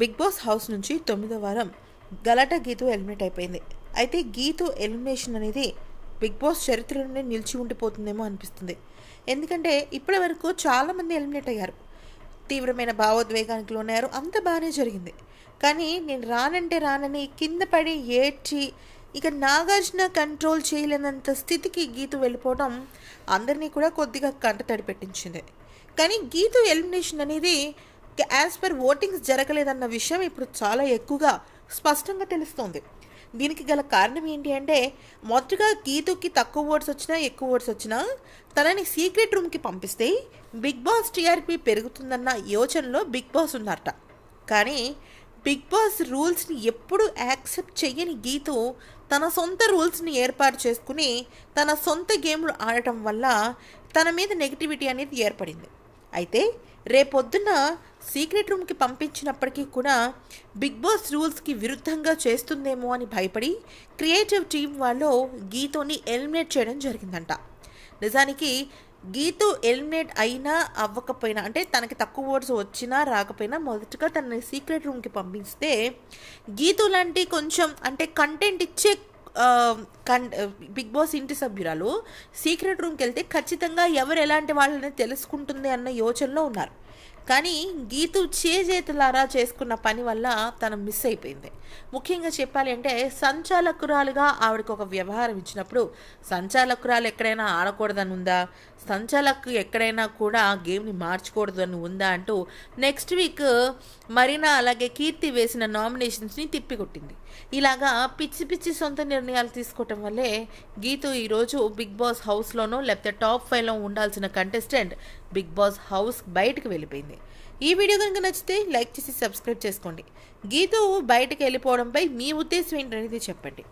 big boss house నుంచి తొమ్మిదో వారం గలాట గీతు ఎలిమినేట్ అయిపోయింది అయితే గీతు ఎలిమినేషన్ అనేది బిగ్ బాస్ చరిత్రలోనే నిలిచి ఉండిపోతుందేమో అనిపిస్తుంది ఎందుకంటే ఇప్పటి వరకు చాలామంది ఎలిమినేట్ అయ్యారు తీవ్రమైన భావోద్వేగానికి లోనయ్యారు అంత బాగానే జరిగింది కానీ నేను రానంటే రానని కింద పడి ఏడ్చి ఇక నాగార్జున కంట్రోల్ చేయలేనంత స్థితికి గీతు వెళ్ళిపోవడం అందరినీ కూడా కొద్దిగా కంట తడిపెట్టించింది కానీ గీతు ఎలిమినేషన్ అనేది యాజ్ పర్ ఓటింగ్స్ జరగలేదన్న విషయం ఇప్పుడు చాలా ఎక్కువగా స్పష్టంగా తెలుస్తోంది దీనికి గల కారణం ఏంటి అంటే మొదటగా గీతుకి తక్కువ ఓట్స్ వచ్చినా ఎక్కువ ఓట్స్ వచ్చినా తనని సీక్రెట్ రూమ్కి పంపిస్తే బిగ్ బాస్ టీఆర్పీ పెరుగుతుందన్న యోచనలో బిగ్ బాస్ ఉన్నారట కానీ బిగ్ బాస్ రూల్స్ని ఎప్పుడు యాక్సెప్ట్ చేయని గీతు తన సొంత రూల్స్ని ఏర్పాటు చేసుకుని తన సొంత గేమ్లు ఆడటం వల్ల తన మీద నెగిటివిటీ అనేది ఏర్పడింది అయితే రేపొద్దున సీక్రెట్ రూమ్కి పంపించినప్పటికీ కూడా బిగ్ బాస్ రూల్స్కి విరుద్ధంగా చేస్తుందేమో అని భయపడి క్రియేటివ్ టీం వాళ్ళు గీతోని ఎలిమినేట్ చేయడం జరిగిందంట నిజానికి గీతు ఎలిమినేట్ అయినా అవ్వకపోయినా అంటే తనకి తక్కువ ఓట్స్ వచ్చినా రాకపోయినా మొదటగా తనని సీక్రెట్ రూమ్కి పంపిస్తే గీతు లాంటి కొంచెం అంటే కంటెంట్ ఇచ్చే కన్ బిగ్ బాస్ ఇంటి సభ్యురాలు సీక్రెట్ రూమ్కి వెళ్తే ఖచ్చితంగా ఎవరు ఎలాంటి వాళ్ళని తెలుసుకుంటుంది అన్న యోచనలో ఉన్నారు కానీ గీతు చేజేతులారా చేసుకున్న పని వల్ల తను మిస్ అయిపోయింది ముఖ్యంగా చెప్పాలి అంటే సంచాలకురాలుగా ఆవిడకు ఒక వ్యవహారం ఇచ్చినప్పుడు సంచాలకురాలు ఎక్కడైనా ఆడకూడదని ఉందా సంచాలకు ఎక్కడైనా కూడా గేమ్ని మార్చకూడదని ఉందా అంటూ నెక్స్ట్ వీక్ మరీనా అలాగే కీర్తి వేసిన నామినేషన్స్ని తిప్పికొట్టింది ఇలాగా పిచ్చి పిచ్చి సొంత నిర్ణయాలు తీసుకోవటం చేయటం వల్లే గీతు ఈరోజు బిగ్ బాస్ హౌస్లోనో లేకపోతే టాప్ ఫైవ్లో ఉండాల్సిన కంటెస్టెంట్ బిగ్ బాస్ హౌస్ బయటకు వెళ్ళిపోయింది ఈ వీడియో కనుక నచ్చితే లైక్ చేసి సబ్స్క్రైబ్ చేసుకోండి గీతు బయటకు వెళ్ళిపోవడంపై మీ ఉద్దేశం ఏంటనేది చెప్పండి